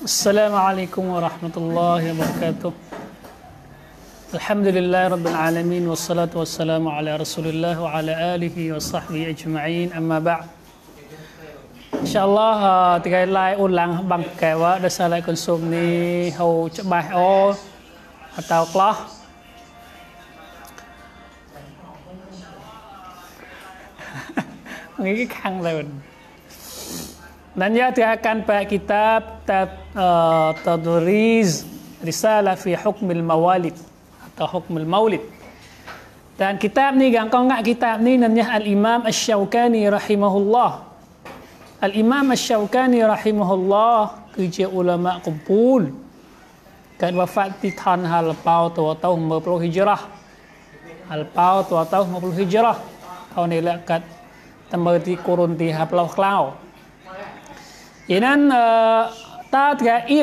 السلام عليكم ورحمة الله وبركاته الحمد لله رب العالمين والصلاة والسلام على رسول الله وعلى آله وصحبه أجمعين أما بعد إن شاء الله تجاي آه، لاي ulang لك wa dasa lai konsum ni hau cebai o atau kelah Nghĩ cái khăn dan ia akan pada kitab uh, Tadriz Risalah fi Hukmil Mawalid atau Hukmil Maulid. Dan kitab ni kan kau ingat kitab ni namanya Al-Imam Asy-Syaukani rahimahullah. Al-Imam Asy-Syaukani rahimahullah kerja ulama kumpul. Kan wafat di tahun pau tua tahun 50 Hijrah. pau tua tahun 50 Hijrah. Tahun ni kat tembeti kurun di halpau klau. ឥឡូវតើតកាអ៊ី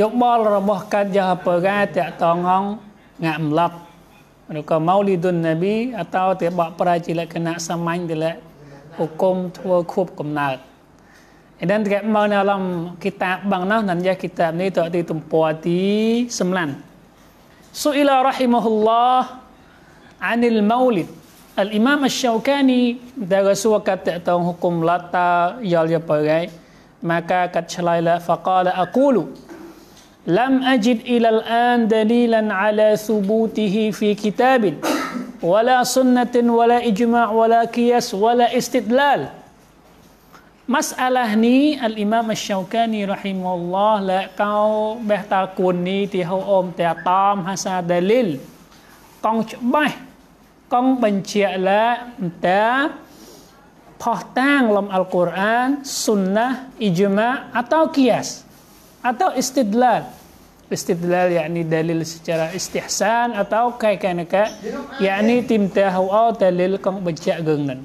យោបល់របស់កាត់យ៉ាហពើកាតតងងងាក់ម្លាប់ឬក៏ម៉ូលីឌុនណាប៊ីអតោតេបកប្រាជាលក្ខណៈសាមញ្ញទៅលហុកុំធ្វើខួបកំណើតឥឡូវតើមកនៅឡំគីតាបបងណោះនឹងយកគីតាបនេះទៅទីទំព័រទីសម្លាន់សុអ៊ីឡារ៉ហ៊ីម៉ហ៊ុលឡោះអានិលម៉ូលីដ الإمام الشوكاني درس وقت تعطون حكم لطا يالي بغي ما كاكت شلايلا فقال أقول لم أجد إلى الآن دليلا على ثبوته في كتاب ولا سنة ولا إجماع ولا قياس ولا استدلال مسألة ني الإمام الشوكاني رحمه الله لا كاو بحتا كوني تيهو أوم تيهو تام حسا دليل كونج بحث កងបញ្ជាលាតាផោះតាងលំអល់កូរ៉ានស៊ុនណះអ៊ីជម៉ាអតោគីយ៉ាសអតោអ៊ីស្ទីដឡាល استدلال يعني دليل secara استحسان atau كيكانك يعني تمتاه او دليل كم بجاء جنن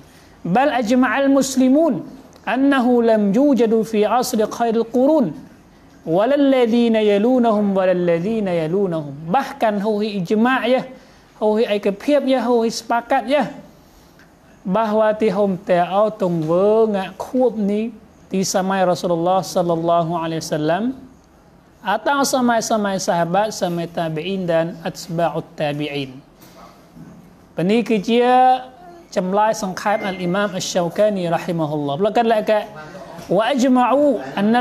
بل اجمع المسلمون انه لم يوجد في عصر خير القرون ولا الذين يلونهم ولا الذين يلونهم bahkan هو اجماع ya yeah hoi ai ke phiep ye hoi sepakat ye bahwa ti hom te au tong we nga khuop ni ti samai Rasulullah sallallahu alaihi wasallam atau samai-samai sahabat samai tabi'in dan atsba'ut tabi'in peni kecia cemlai sangkhaib al-imam asy-syaukani rahimahullah belakang ka واجمعوا ان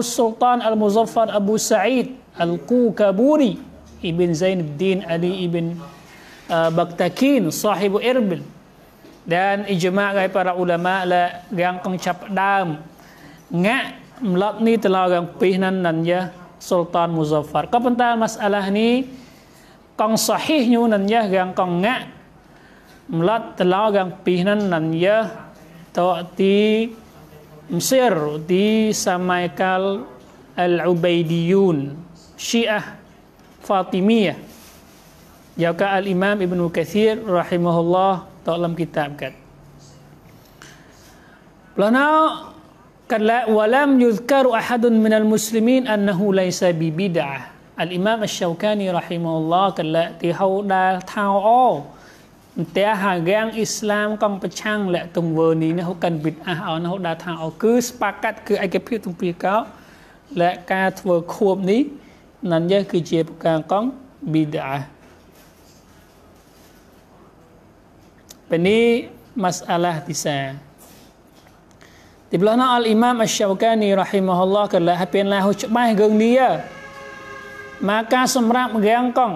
Sultan al-Muzaffar Abu Sa'id al الكوكبوري ibn Zain bin Ali ibn uh, Baktakin sahibu Irbil dan ijma' gai para ulama la gang kong cap dam nga mlat ni telau gang pihnan nan ya Sultan Muzaffar kapunta masalah ni kong sahih nyu nan ya gang kong nga mlat telau gang pihnan nan ya to ti Mesir di Samaikal Al-Ubaidiyun Syiah ฟาติมียยาวกับอัลอิมามอิบนุกะซีรรอิมะฮุลลอฮ์ตะลัมกิตาบกัดแล้วนะกันละวะลัมยุซกะรอะฮัดุนมินัลมุสลิมีนอันนะฮูไลซะบิบิดะ์อัลอิมามอัชชาวกานีรอิมะฮุลลอฮ์กันละที่เฮาดาทาวออแต่หากแกงอิสลามกังประชังและตรงเวอร์นี้นะฮกันบิดอาเอานะฮกดาทางเอาคือสปากัดคือไอเกพิตรงปีเก้าและการทเวอร์ควบนี้นั้นเยอะคือเจียบการก้องบิดาเป็นนี้มัสอาลาติแซติบลานาอัลอิมามอัชชาวกานีรอฮิมะฮุลลอฮ์กันแล้วเป็นลาหุชบายเกงเดียมาการสมรับแกงก้อง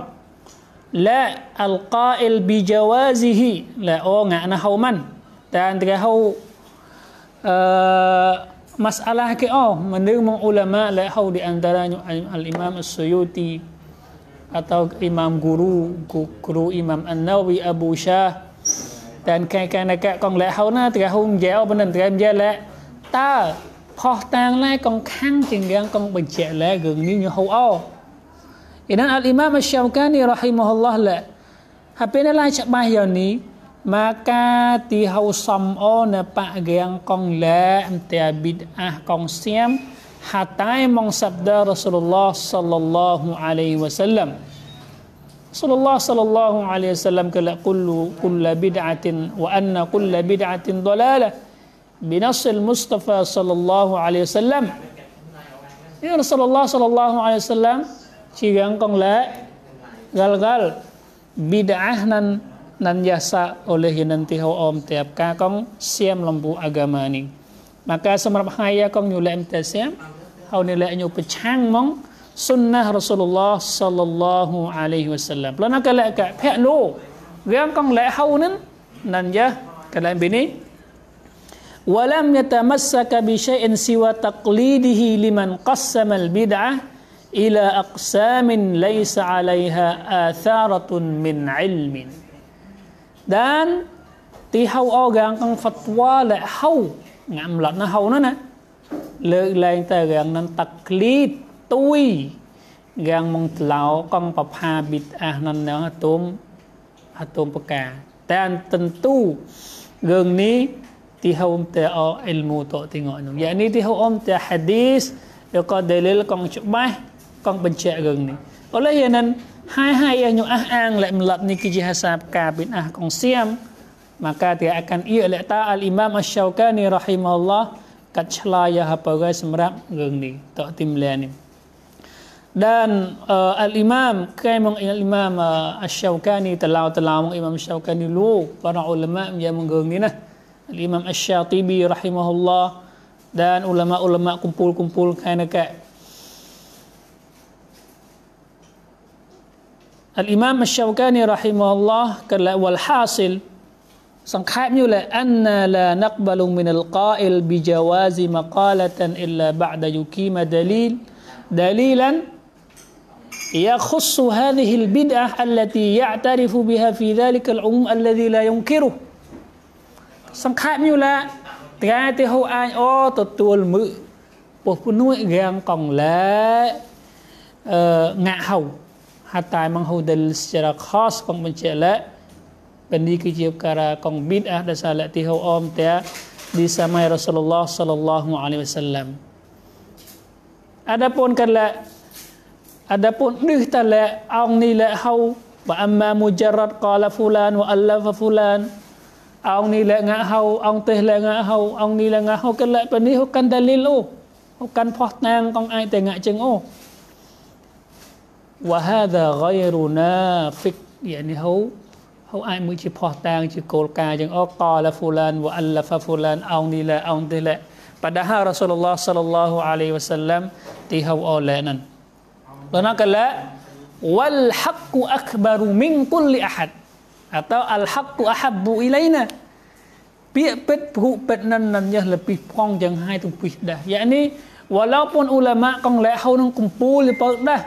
และอัลกออิลบิจาวาซิฮีและโอ้งะนะฮาวมันแต่อันที่เขา masalah ke oh menerima ulama lahau di antaranya al imam as-suyuti atau imam guru guru imam an-nawawi abu syah dan kai kai nak kong lahau na terahung jauh oh, benar terahung jauh lah ta lah, lah, ni maka tihau sam'o nepa geang kong la entia bid'ah kong siam hatai mong sabda Rasulullah sallallahu alaihi wasallam Rasulullah sallallahu alaihi wasallam kala qullu kullu bid'atin wa anna kullu bid'atin dalalah binas al-mustafa sallallahu alaihi wasallam ya Rasulullah sallallahu alaihi wasallam cigang kong la gal gal bid'ah nan nan jasa oleh yang nanti hau om tiap ka kong siam lembu agama ni maka semerap haya kong nyule em siam hau nilai nyu pechang mong sunnah rasulullah sallallahu alaihi wasallam plan ka le ka phe lo yang kong le hau nen nan ja kalain bini walam yatamassaka bi syai'in siwa taqlidihi liman qassamal bid'ah ila aqsamin laysa alaiha atharatun min 'ilmin Dan tihau orang kang fatwa lek hau ngamlat na hau na na. Lek lain ta gang nan taklid tui gang mong tlau kang papha bit ah nan na atom atom peka. Dan tentu gang ni tihau om te o ilmu to tengok nu. Yakni tihau om te hadis យកក៏ dalil កងច្បាស់កងបញ្ជាក់រឿងនេះឥឡូវយ៉ាងហ្នឹង yang ah ang, lek ni ah ហើយហើយយ៉ាងញុអះអាងលិមឡតនេះគឺជាហសាបកាបិនអះកងសៀម maka dia akan ia lek ta al imam asy-syaukani rahimahullah kat chlaya apa guys semrap geng ni tok tim ni dan uh, al imam kaimong al imam uh, asy-syaukani telau telau imam asy-syaukani lu para ulama yang menggeng ni nah al imam asy-syatibi rahimahullah dan ulama-ulama kumpul-kumpul kena kat الإمام الشوكاني رحمه الله قال والحاصل سنخاب يقول أن لا نقبل من القائل بجواز مقالة إلا بعد يقيم دليل دليلا يخص هذه البدعة التي يعترف بها في ذلك العموم الذي لا ينكره សង្ខេបញុឡាតែទេហូអាយអូទទួលមឹកពោះពុនួយរាងកងឡាអឺងាក់ហៅ atau emang hudal secara khas kong mencela pendi kejib kara kong bid'ah dan salat tihau om tia di samai Rasulullah sallallahu alaihi wasallam adapun kala adapun duh tala aung ni la hau wa amma mujarrad qala fulan wa allafa fulan aung ni la ngah hau aung teh la ngah hau aung ni la ngah hau kala pendi hukan dalil oh hukan phoh nang kong ai te ngah ceng oh វហាដាហ្គៃរូណាហ្វិកយ៉ានីហូហូអាចមួយជាផោះតាងជាគោលការណ៍យ៉ាងអកតឡាហ្វូឡានវ៉អាឡាហ្វាហ្វូឡានអោនីឡាអោនទីឡា padahal Rasulullah sallallahu alaihi wasallam tihau olenan lana kala wal haqqu akbaru min kulli ahad អតោអលហកគូអហប៊ូអ៊ីឡៃណា ពាក្យពិតភូពិតណិនណនយ៉ាលពីផងយ៉ាងហើយទុំពីដែរយ៉ានេះវឡោពនអ៊ូឡាម៉ាកងលែហៅនឹងកំពូលពីដែរ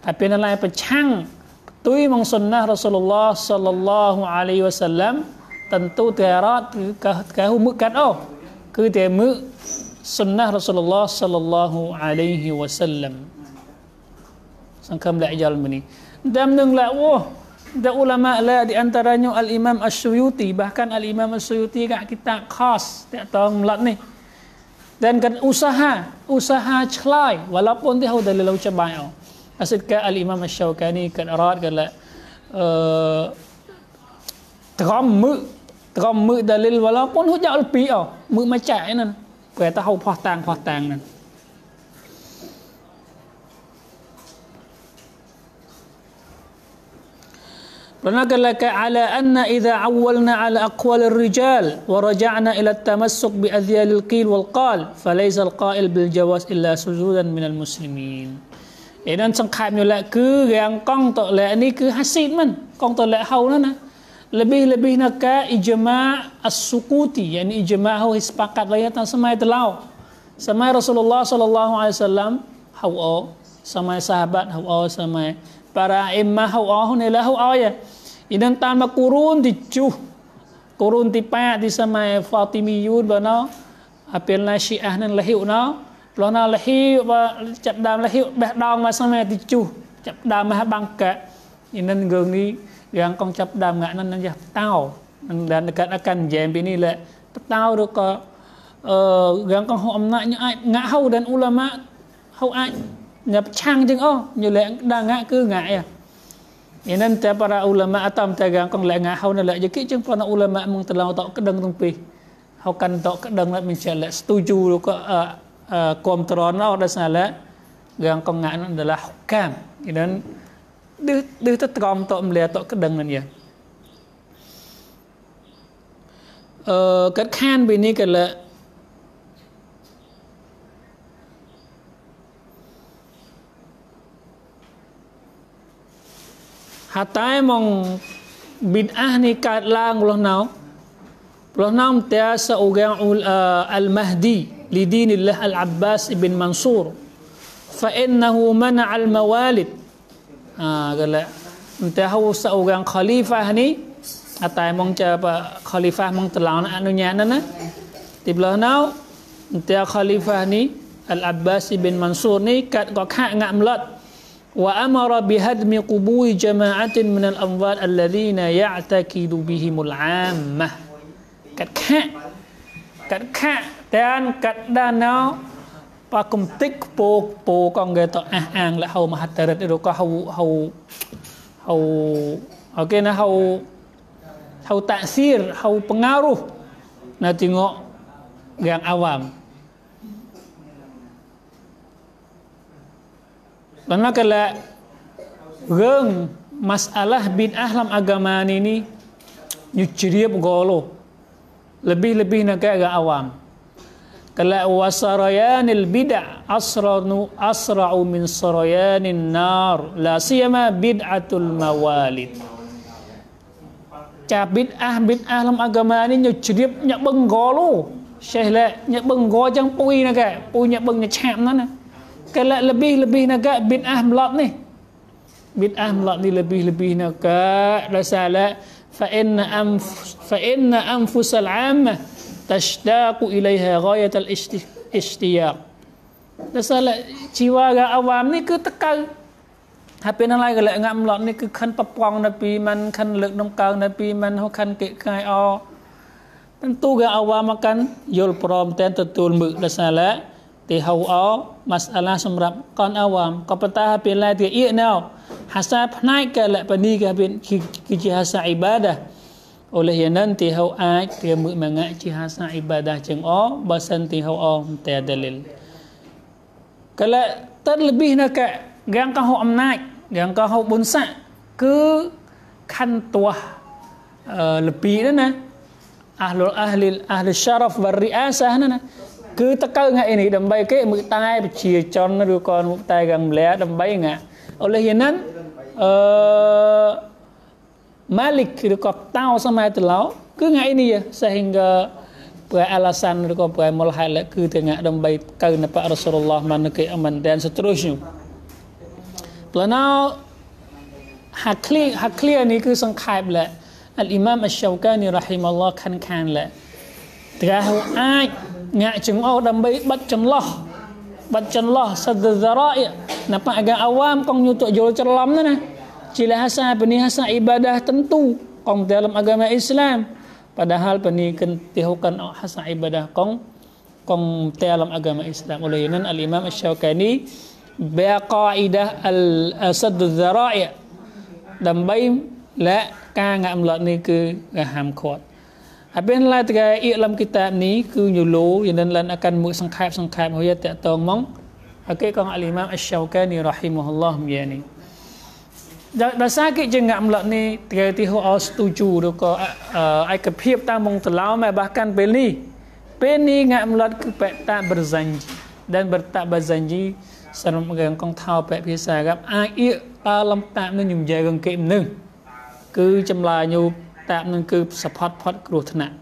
tapi nak nelayan pecang tui mong sunnah Rasulullah sallallahu alaihi wasallam tentu terat ke ke humukan oh ke temu sunnah Rasulullah sallallahu alaihi wasallam sangkam la ajal muni dan nang la oh da ulama la di antaranya al imam asy-syuyuti bahkan al imam asy-syuyuti gak kita khas tak tahu melat ni dan kan usaha usaha chlai walaupun dia udah lelau cebai oh أسد كا الإمام الشوكاني كان أراد قال له آه، تغم تغم دليل ولا كون هو جال بي أو م ما جاء نن بيتا هو فاتان فاتان نن فاتان لك على أن إذا عولنا على أقوال الرجال ورجعنا إلى التمسك بأذيال القيل والقال فليس القائل بالجواز إلا سجودا من المسلمين អីនឹងសង្ខេបញុលៈគឺរាងកងតលៈនេះគឺហាស៊ីតមិនកងតលៈហៅនោះណា lebih lebih nak ijma' as-sukuti yani ijma' hau sepakat raya tan samai telau samai Rasulullah sallallahu alaihi wasallam hau o samai sahabat hau o samai para imma hau o hun ila hau o ya idan tan makurun di chu kurun ti pa di samai fatimiyun bana apel na syiah nan lahiu na Plonalahi và chặt đàm là hiệu bẹt đong mà sang mẹ thì chu chặt đàm mà băng kẹ nên gương đi gương con chặt đàm ngã nên nên tao nên là cái akan jam bên này là tao được có gương con hôm nay như ai ngã hầu đến ulama hầu ai nhập chăng chứ ô như lẽ đa ngã cứ ngại à Ini nanti para ulama atam tegang kong lek ngahau na lek jeki jeung para ulama mung telau tok kedeng tung pi. Hau kan tok kedeng lek mencalek setuju ko Eh, kaum terona ada salah yang kau ngan adalah hukam Iden, di di tu terom tu melihat tu kedengan ya eh, kerkan bini kala hatai mong bid'ah ni kat lang ulah nau ulah nau tiasa ugang eh, al-mahdi لدين الله العباس بن منصور فإنه منع الموالد آه قال أنت هو سأوغان خليفة هني أتاي مونج خليفة مونج أنو أنونيانا تبلغ ناو أنت خليفة هني العباس بن منصور ني كات قاك نعملت وأمر بهدم قبور جماعة من الأنظار الذين يعتقد بهم العامة كات كات كات ទាំងកដាណោបកុំតិកពូពូកងកតអះអាងលហៅមហតរិទ្ធឬក៏ហៅហៅហៅអូខេណាហៅហៅតាក់ស៊ីរហៅផ្ងារុណាទីងោយ៉ាងអវាមដល់កលរឿង masalah bin ahlam agama ini ni ni ceria golo lebih-lebih nak agak awam kala wasarayanil bid'ah asrarnu asra'u min sarayanin nar la siyama bid'atul mawalid cap bid'ah bid'ah dalam agama ini nyo cerip nyo benggolo syekh la nyo benggo jang pui naga pui nyo bengnya cap nana kala lebih-lebih naga bid'ah melap ni bid'ah melap ni lebih-lebih naga rasala fa inna anf fa inna anfusal ammah tashtaqu ilaiha ghayat al-ishtiyaq ដោយសារជីវ៉ាកាអវាមនេះគឺតកៅហើយពេលហ្នឹងឡើយកលងាក់មឡត់នេះគឺខិនប្រប៉ងនៅពីមិនខិនលើកនំកើនៅពីមិនហូខិនកិកាយអបន្ទូកាអវាមកាន់យល់ព្រមតែនទទួលមឹកដោយសារឡាទីហៅអម៉ាសអាឡាសម្រាប់កនអវាមក៏ប៉ុន្តែពេលឡាទីអ៊ីណៅហាសាផ្នែកកលបនីកាគឺជាហាសាអ៊ីបាដា oleh yang nanti hau aj dia mengaji hasa ibadah jeng o basan ti hau o ta dalil kala terlebih nak gang ka hau amnaj gang ka hau bunsa ke kan tuah lebih dah nah ahlul ahli ahli syaraf wal riasah nah គឺតកើងាអីនេះដើម្បីគេមើលតែប្រជាជនឬក៏មុខតែកាំងម្លែដើម្បីងាអូលេហ៊ីណានអឺ Malik mereka tahu sama itu lah. Kena ini ya sehingga buat alasan mereka buat mulhalak ke tengah dan baik kau nampak Rasulullah mana ke aman dan seterusnya. Pelanau hakli hakli ini ke sengkap lah. Al Imam Al Shawkani rahimahullah kan kan lah. Tengah ayat ngak cengau dan baik macam lah macam lah sedzarai. Nampak agak awam kong nyutuk jual cerlam tu nah cili hasan peni hasan ibadah tentu kong dalam agama Islam padahal peni kentihukan hasan ibadah kong kong dalam agama Islam oleh nan al imam asy-syaukani bi al asad dzara'i dan bai la ka ngak mlot ni ke ham khot apen la tiga ilam kitab ni ke nyulo yen lan akan mu sangkhap sangkhap hoya tak tong mong Okay, kong al-imam asy-syaukani rahimahullah yani. ដោយសារគេជាងម្លក់នេះគេទីហោអស្ទូជូឬក៏ឯកភាពតាមងតឡោមឯបះកាន់ពេលនេះពេលនេះងាក់ម្លត់គឺបតបរសាញ់ដែលបតបរសាញ់សំរងកងថោពភាសាកាប់អាអ៊ីតើលំតាក់នឹងញញែកងគេនឹងគឺចម្លាញូតាក់នឹងគឺសផាត់ផាត់គ្រោះថ្នាក់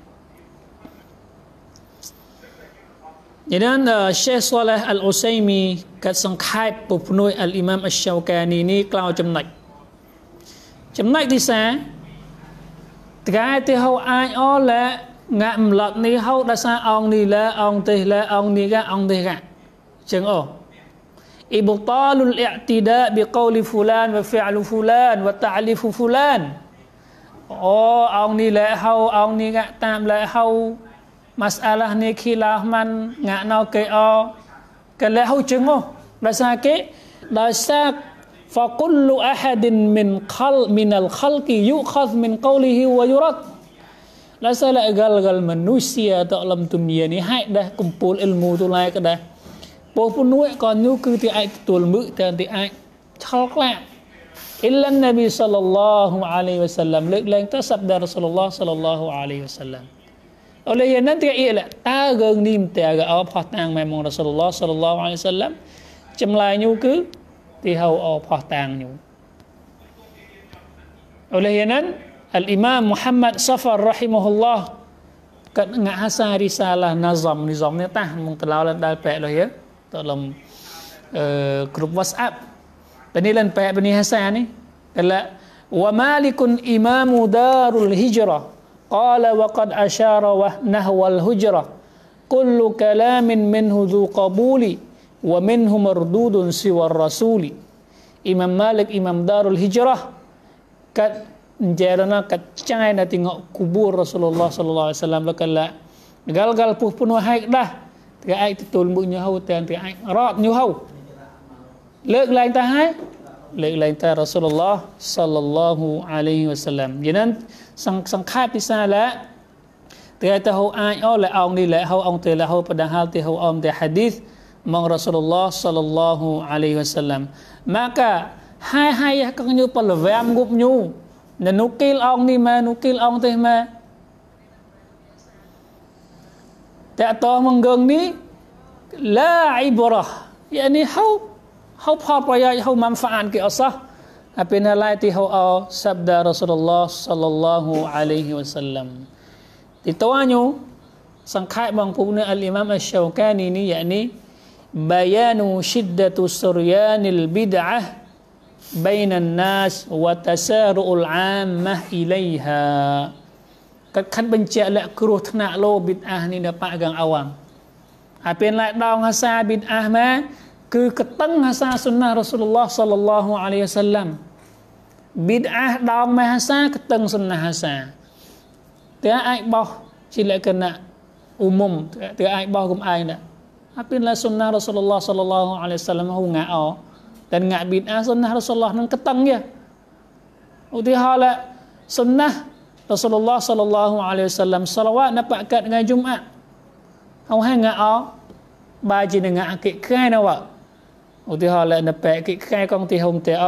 យ៉ាងណាសេះសូលេះអលអូសៃមីកាត់សង្ខេបពុភ្នួយអលអ៊ីម៉ាមអស្សូកានីនេះក្លោចំណុចចំណុចទីសាតកែទេហៅអាយអលែងាក់ម្លត់នេះហៅដោយសារអងនេះលែអងទេសលែអងនេះកាអងទេសកាចឹងអូ إبطال الاعتداء بقول فلان وفعل فلان وتعليف فلان អូអងនេះលែហៅអងនេះតាមលែហៅម៉ាសាឡានេះគីឡាម៉ាន់ងាក់ណៅគេអូកែលែហៅចឹងអូដោយសារគេដោយសារ فكل أحد من خل من الخلق يؤخذ من قوله ويرد لا سال أقل من منوسيا تعلم الدنيا نهاية ده كمبول علمو تلاك ده بوفنوي قانو كتي أك تول مكتا تي أك خلق لا إلا النبي صلى الله عليه وسلم لك لن تسب دار رسول الله صلى الله عليه وسلم oleh yang nanti ia lah tak gengnim tak gak apa tang memang Rasulullah Sallallahu Alaihi Wasallam cemlanya ke det har over påstangning. Oleh yanan Al-Imam Muhammad Safar rahimahullah kat ngahasa risalah nazam nizam ni tah mung telaw lan dal pe loh ya dalam uh, grup WhatsApp. Pani lan pe bani hasan ni kala wa malikun imamu darul hijrah qala wa qad ashara wa nahwa al hujrah kullu kalamin minhu dhu qabuli wa minhum ardudun siwar rasul Imam Malik Imam Darul Hijrah kat jarana kat cangai na tengok kubur Rasulullah sallallahu alaihi wasallam lekala Galgal gal puh pun haik dah tiga ai tutul bu nyau tan tiga ai rat nyau lek lain tah ai eh? lek lain tah Rasulullah sallallahu alaihi wasallam jenan sang sang khai pisa la tiga tahu ai oh le aung ni le hau aung te le hau padahal te hau om de hadis mong Rasulullah sallallahu alaihi wasallam maka hai hai ya kang nyu pelewam gup nyu na nukil ong ni ma nukil ong teh ma tak toh menggeng ni la ibrah yakni hau hau pa praya hau manfaat ke asah apena lai ti hau au sabda Rasulullah sallallahu alaihi wasallam titoanyu sangkai bang puna al imam asy-syaukani ni yakni bayanu syiddatus suryanil bid'ah bainan nas wa tasaru'ul 'ammah ilaiha កាត់ខិនបញ្ជាក់លក្ខគ្រោះថ្នាក់លោបិទអាសនេះនៅប៉កាងអវងអាពេលឡែដងហាសាបិទអាសមកគឺកតឹងហាសាសុណារ៉ាស៊ូលឡោះសល្លឡោះអាឡៃសាឡាំបិទអាសដងមកហាសាកតឹងសុណាហាសាតែអាចបោះជាលក្ខណៈអ៊ុមុំតែអាចបោះកុំអាយណា apinlah sunnah Rasulullah sallallahu alaihi wasallam hu ngao dan ngak bid'ah sunnah Rasulullah nang ketang ya uti hala lah, sunnah Rasulullah sallallahu alaihi wasallam selawat napakat ngai Jumaat hau hang ngao baji dengan akik kain awak uti hala lah, napak akik kain kong ti hum te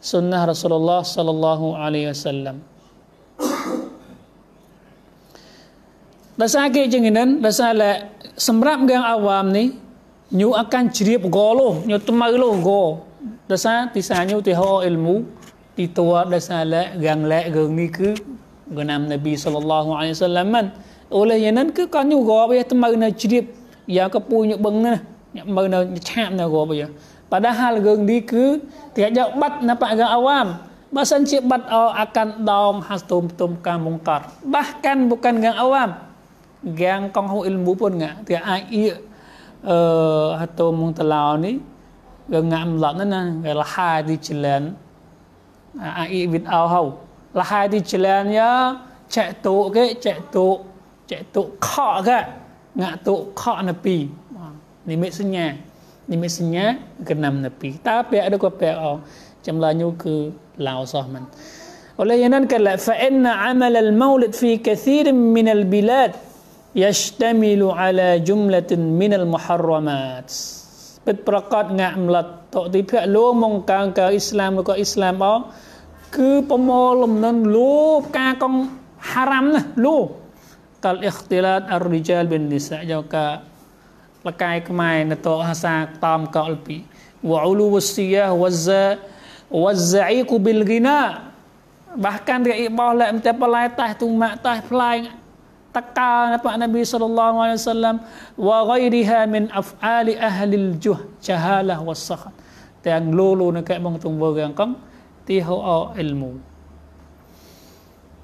sunnah Rasulullah sallallahu alaihi wasallam Bahasa ke jenginan, bahasa le semrap geng awam ni, nyu akan ceriap goloh, nyu temaruloh go. Bahasa tisanya tiho ilmu, tituwa bahasa le geng le geng ni ke, genam Nabi SAW. Oleh yang nan ke kan nyu go, ya temaruna ceriap, ya kepu nyu beng na, nyu beng na nyecap na go, ya. Padahal geng ni ke, tiak jauh bat napa geng awam, Bahasa cipat oh, akan daum hastum tum kamungkar. Bahkan bukan geng awam, gang kong ilmu pun ngak ti ai i uh, ờ, hato mung talaw ni ga ngam la na na ga la ha di chilen à, ai vit ao hau la ha di chilen ya chạy tụ cái chạy tụ chạy tụ khọ cái ngã tụ khọ là pi ni mẹ sinh nhà ni mẹ sinh nhà gần nằm là pi ta bẹ đâu có bẹ ở chăm lo nhu cứ lao so mình ولذلك قال فإن عمل المولد في كثير من البلاد yashtamilu ala jumlatin minal muharramat ពិតប្រកបងាក់ម្លិតតតិភៈលោមកកាងកើអ៊ីស្លាមឬក៏អ៊ីស្លាមអងគឺប្រមូលលំនឹងលូបការកងហារ៉ាំណាលូកាល់អ៊ីខ្ទីឡាតអររីជាលបិននីសាយកកាលកាយខ្មែរនៅតហាសាតាមកលពីវអ៊ូលូវសៀះវហ្សាវហ្សាអ៊ីកបិលហ្គីណា bahkan dia ibah lah minta pelai tah tumak tah pelai tekal Pak Nabi sallallahu alaihi wasallam wa ghairiha min af'ali ahli al-juh jahalah wasakhat ទាំងលូលូនៅកែបងទង្វើយ៉ាងកងទីហោអអ៊ីលមូ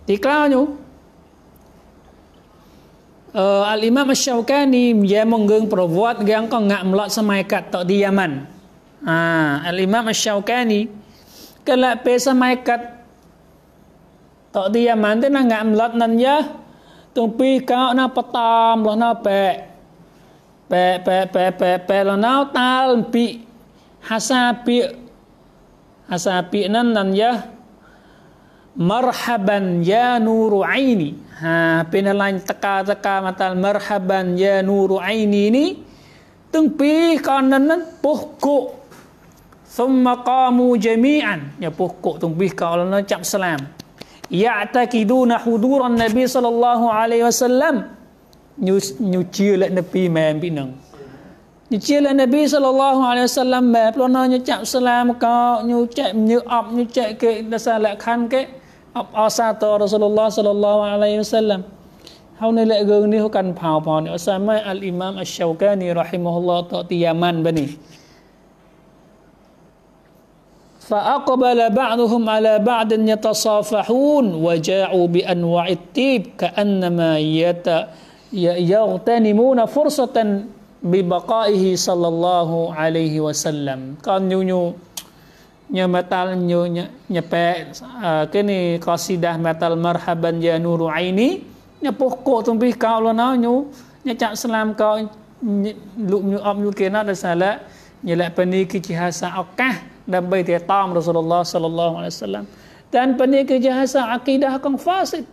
ទីក្លោញូអឺអលីម៉ាមអស្យូកានីយ៉ាមងើងប្រវត្តិយ៉ាងកងងាក់ម្លត់សម័យកតទីយ៉ាម៉ាន់អាអលីម៉ាមអស្យូកានីកាលពេលសម័យកតទីយ៉ាម៉ាន់ទេណាងាក់ម្លត់ណាន់យ៉ាตึงปีเก้าน้าปตามหลอน้าแปะแปะแปะแปะแปะแปะหลอน้าตาลปีฮาซาปีฮาซาปีนั่นนั่นยะมรฮับันยานูรุไอนีฮะเป็นอะไรตะกาตะกามาตัลมรฮับันยานูรุไอนีนี่ตึงปีก่อนนั้นนั้นปุ๊กกุซุมมะกามูจามีอันเนี่ยปุ๊กกุตึงปีก่อนแล้วจับสลามយៈតាគីឌូណាហ៊ូឌូរននប៊ីសលឡោះអាឡៃវ៉ាសាឡាំញូញូជឿលនប៊ីមែនពីនឹងញូជឿលនប៊ីសលឡោះអាឡៃវ៉ាសាឡាំមែនព្រោះនៅញូចាក់ស្លាមកោញូចែកញូអប់ញូចែកគេដសារលក្ខខណ្ឌគេ អបអសាតរ៉ាសូលឡោះសលឡោះអាឡៃវ៉ាសាឡាំហើយនៅលើរឿងនេះគាត់កាន់ផៅផៅនេះអសាមអលអ៊ីម៉ាមអស្សូកានីរ៉ហ៊ីម៉ូឡោះតតិយ៉ាម៉ាន់បានី فأقبل بعضهم على بعض يتصافحون وجاءوا بأنواع الطيب كأنما يت يغتنمون فرصة ببقائه صلى الله عليه وسلم كان يونيو نمتال نيو نيبا كني قصيدة متال مرحبا يا نور عيني نيبوخ كو تنبيه كاولونا نيو نيجا سلام كاو لو نيو أب نيو كينا دسالة نيلا بني كي جهاسا أوكاه dan baiti ta'am Rasulullah sallallahu alaihi wasallam dan penik kejahasa akidah kong fasid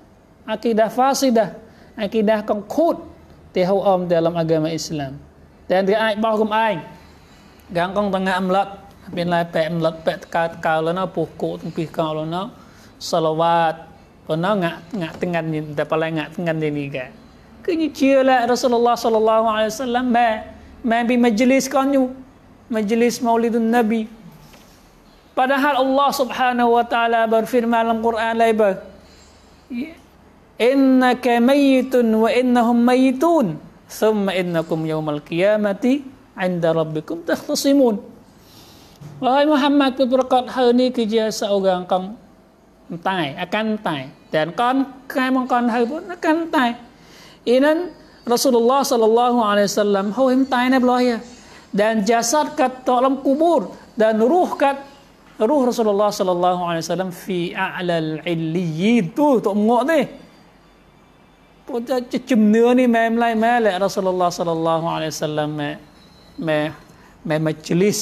akidah fasidah akidah kong kut tehu om dalam agama Islam dan dia ai bahum ai gang kong tengah amlat bin lai pe amlat pe ka ka lo lah na pu ku tung pi ka lo lah na salawat pona ngak ngak tengan ni da pala ngak tengan ni ni ga kan. ke ni cia lah Rasulullah sallallahu alaihi wasallam ba ma bi majlis kan ni majlis maulidun nabi Padahal Allah Subhanahu wa taala berfirman dalam Quran laiba. Innaka mayyitun wa innahum mayyitun. Summa innakum yawmal qiyamati 'inda rabbikum takhtasimun. Wahai Muhammad, berkat hari ini kerja seorang kau entai, akan entai. Dan kau kaya mengkau hari pun akan entai. Inan Rasulullah sallallahu alaihi wasallam hau tai ni belah ya. Dan jasad kat dalam kubur dan ruh kat روح Rasulullah sallallahu alaihi wasallam fi a'lal 'illiyyin tu tok ngok ni ពួកจะជំនឿនេះម៉ែម្ល៉េះម៉ែលរ៉ាសូលឡោះសលឡោះអាឡៃសាឡាមម៉ែម៉ែម៉ែមជ្លីស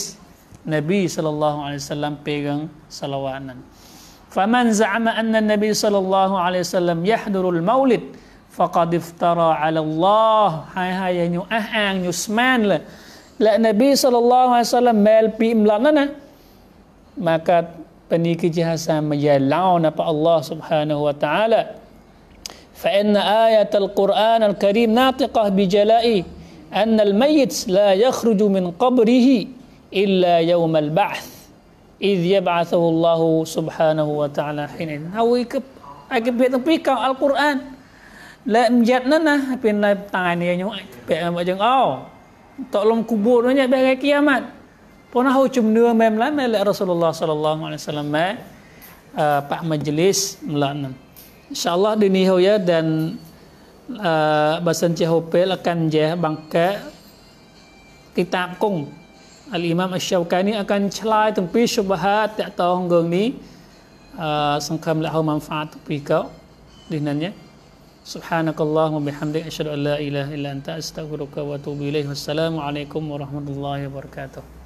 នប៊ីសលឡោះអាឡៃសាឡាមពេកងសលវ៉ានាន فمن زعم أن النبي صلى الله عليه وسلم يحضر المولد فقد افترى على الله هاي هاي نيو أهان نيو سمان لا نبي صلى الله عليه وسلم مال بي ملانا maka peniki jasa meyalau apa Allah Subhanahu wa taala fa inna ayatul Qur'an al-Karim natiqah bi jala'i anna al-mayyit la yakhruju min qabrihi illa yawm al-ba'th idh yab'athuhu Allah Subhanahu wa taala hinin hawikap agib bi tepika al-Qur'an la mjatna nah pinai tangan dia nyuk be am ajeng au tolong kubur nya be kiamat Pun aku cuma nua mem lah melihat Rasulullah Sallallahu Alaihi Wasallam eh pak majlis melan. Insyaallah dini hau ya dan uh, basan cihopel akan jah bangka kitab kong al imam akan celai tempi syubhat tak tahu geng ni uh, sangkam lah manfaat tempi kau dinanya subhanakallah wa bihamdik asyhadu an la wa atubu ilaihi wassalamu alaikum warahmatullahi wabarakatuh